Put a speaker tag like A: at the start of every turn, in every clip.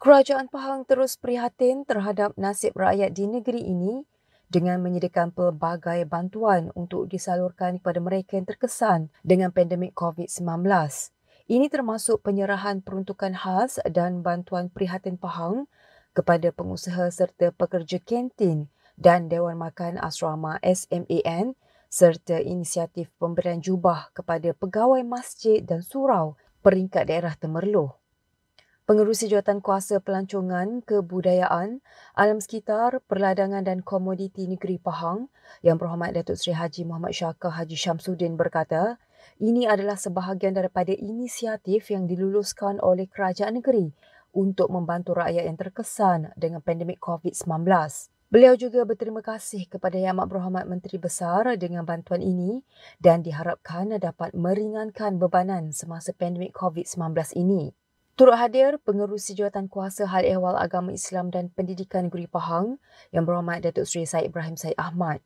A: Kerajaan Pahang terus prihatin terhadap nasib rakyat di negeri ini dengan menyediakan pelbagai bantuan untuk disalurkan kepada mereka yang terkesan dengan pandemik COVID-19. Ini termasuk penyerahan peruntukan khas dan bantuan prihatin Pahang kepada pengusaha serta pekerja kantin dan Dewan Makan Asrama SMAN serta inisiatif pemberian jubah kepada pegawai masjid dan surau peringkat daerah Temerloh. Pengerusi Jawatan Kuasa Pelancongan, Kebudayaan, Alam Sekitar, Perladangan dan Komoditi Negeri Pahang yang berhormat Datuk Seri Haji Muhammad Syakah Haji Syamsuddin berkata, ini adalah sebahagian daripada inisiatif yang diluluskan oleh kerajaan negeri untuk membantu rakyat yang terkesan dengan pandemik COVID-19. Beliau juga berterima kasih kepada Yang Amat Berhormat Menteri Besar dengan bantuan ini dan diharapkan dapat meringankan bebanan semasa pandemik COVID-19 ini. Turut hadir pengerusi jawatan kuasa Hal Ehwal Agama Islam dan Pendidikan Negeri Pahang yang berhormat Datuk Seri Said Ibrahim Said Ahmad.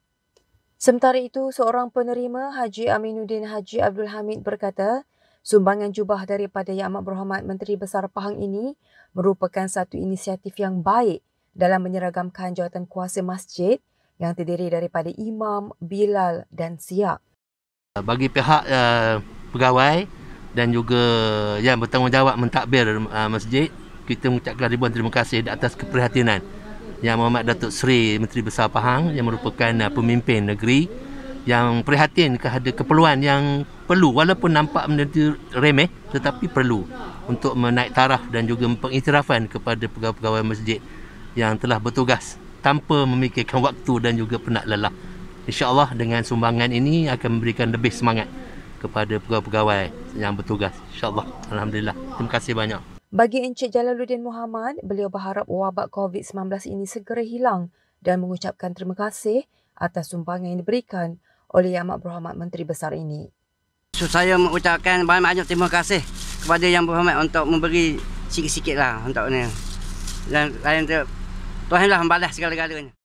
A: Sementara itu, seorang penerima Haji Aminuddin Haji Abdul Hamid berkata, sumbangan jubah daripada Yang Amat Berhormat Menteri Besar Pahang ini merupakan satu inisiatif yang baik dalam menyeragamkan jawatan kuasa masjid yang terdiri daripada Imam, Bilal dan Siak.
B: Bagi pihak uh, pegawai, dan juga yang bertanggungjawab mentadbir uh, masjid kita mengucapkan ribuan terima kasih di atas keprihatinan yang Muhammad Datuk Seri Menteri Besar Pahang yang merupakan uh, pemimpin negeri yang prihatin kepada keperluan yang perlu walaupun nampak menjadi remeh tetapi perlu untuk menaik taraf dan juga pengiktirafan kepada pegawai-pegawai masjid yang telah bertugas tanpa memikirkan waktu dan juga penat lelah. InsyaAllah dengan sumbangan ini akan memberikan lebih semangat kepada pegawai-pegawai yang bertugas. InsyaAllah. Alhamdulillah. Terima kasih banyak.
A: Bagi Encik Jalaluddin Muhammad, beliau berharap wabak COVID-19 ini segera hilang dan mengucapkan terima kasih atas sumbangan yang diberikan oleh Yang Amat Berhormat Menteri Besar ini.
B: So, saya mengucapkan banyak-banyak terima kasih kepada Yang Berhormat untuk memberi sikit-sikitlah untuk ini. Dan lain tu, Tuhanlah membalas segala-galanya.